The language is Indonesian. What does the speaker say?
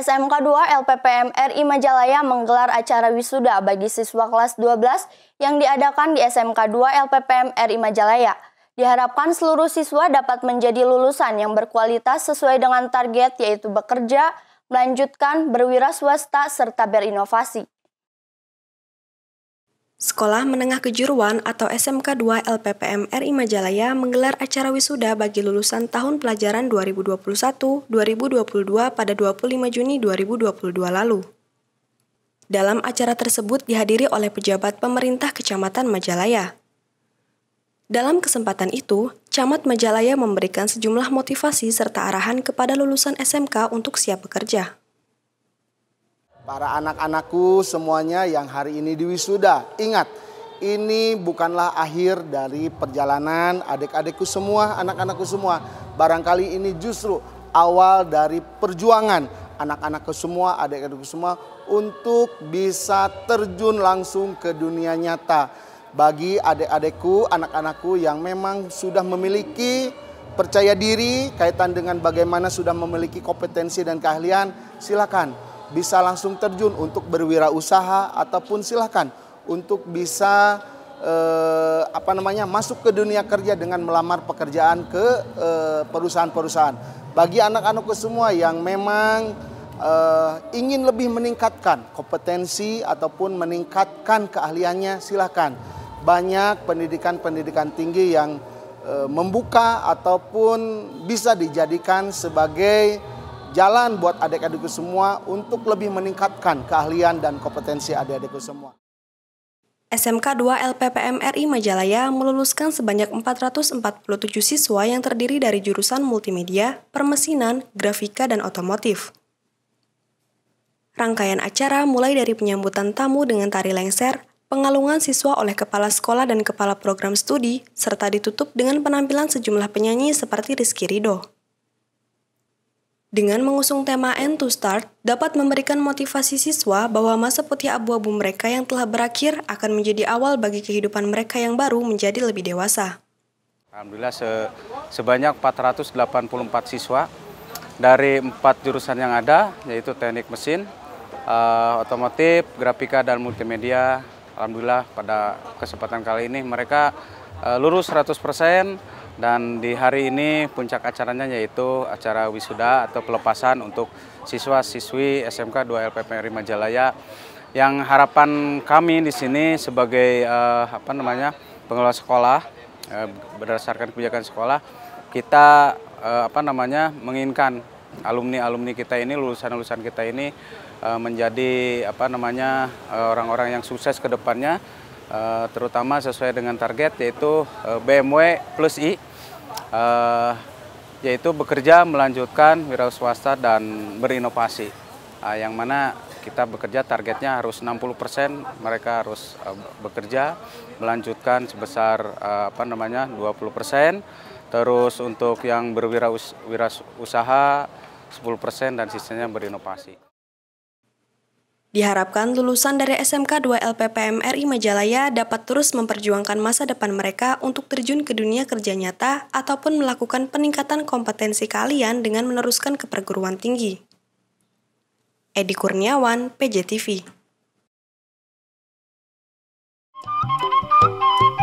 SMK 2 LPPM RI Majalaya menggelar acara wisuda bagi siswa kelas 12 yang diadakan di SMK 2 LPPM RI Majalaya. Diharapkan seluruh siswa dapat menjadi lulusan yang berkualitas sesuai dengan target yaitu bekerja, melanjutkan, berwira swasta, serta berinovasi. Sekolah Menengah Kejuruan atau SMK 2 LPPM RI Majalaya menggelar acara wisuda bagi lulusan tahun pelajaran 2021-2022 pada 25 Juni 2022 lalu. Dalam acara tersebut dihadiri oleh pejabat pemerintah Kecamatan Majalaya. Dalam kesempatan itu, Camat Majalaya memberikan sejumlah motivasi serta arahan kepada lulusan SMK untuk siap bekerja. Para anak-anakku semuanya yang hari ini diwisuda, ingat ini bukanlah akhir dari perjalanan adik-adikku semua, anak-anakku semua. Barangkali ini justru awal dari perjuangan anak-anakku semua, adik-adikku semua untuk bisa terjun langsung ke dunia nyata. Bagi adik-adikku, anak-anakku yang memang sudah memiliki percaya diri kaitan dengan bagaimana sudah memiliki kompetensi dan keahlian, silakan bisa langsung terjun untuk berwirausaha ataupun silahkan untuk bisa eh, apa namanya masuk ke dunia kerja dengan melamar pekerjaan ke eh, perusahaan-perusahaan. Bagi anak-anakku semua yang memang eh, ingin lebih meningkatkan kompetensi ataupun meningkatkan keahliannya, silahkan. Banyak pendidikan-pendidikan tinggi yang eh, membuka ataupun bisa dijadikan sebagai jalan buat adik-adikku semua untuk lebih meningkatkan keahlian dan kompetensi adik-adikku semua. SMK 2 LPPM RI Majalaya meluluskan sebanyak 447 siswa yang terdiri dari jurusan multimedia, permesinan, grafika, dan otomotif. Rangkaian acara mulai dari penyambutan tamu dengan tari lengser, pengalungan siswa oleh kepala sekolah dan kepala program studi, serta ditutup dengan penampilan sejumlah penyanyi seperti Rizky Rido. Dengan mengusung tema End to Start, dapat memberikan motivasi siswa bahwa masa putih abu-abu mereka yang telah berakhir akan menjadi awal bagi kehidupan mereka yang baru menjadi lebih dewasa. Alhamdulillah se sebanyak 484 siswa dari empat jurusan yang ada, yaitu teknik mesin, uh, otomotif, grafika, dan multimedia. Alhamdulillah pada kesempatan kali ini mereka uh, lulus 100 persen, dan di hari ini puncak acaranya yaitu acara wisuda atau pelepasan untuk siswa-siswi SMK 2 LPPRI Majalaya. Yang harapan kami di sini sebagai eh, apa namanya pengelola sekolah eh, berdasarkan kebijakan sekolah kita eh, apa namanya menginginkan alumni-alumni kita ini, lulusan-lulusan kita ini eh, menjadi apa namanya eh, orang-orang yang sukses ke depannya eh, terutama sesuai dengan target yaitu BMW plus I uh, yaitu bekerja melanjutkan wira swasta dan berinovasi. Uh, yang mana kita bekerja targetnya harus 60% mereka harus uh, bekerja melanjutkan sebesar uh, apa namanya 20%. Terus untuk yang berwirausaha 10% dan sisanya berinovasi. Diharapkan lulusan dari SMK 2 LPPM RI Majalaya dapat terus memperjuangkan masa depan mereka untuk terjun ke dunia kerja nyata ataupun melakukan peningkatan kompetensi kalian dengan meneruskan ke perguruan tinggi. Edi Kurniawan, PJTV.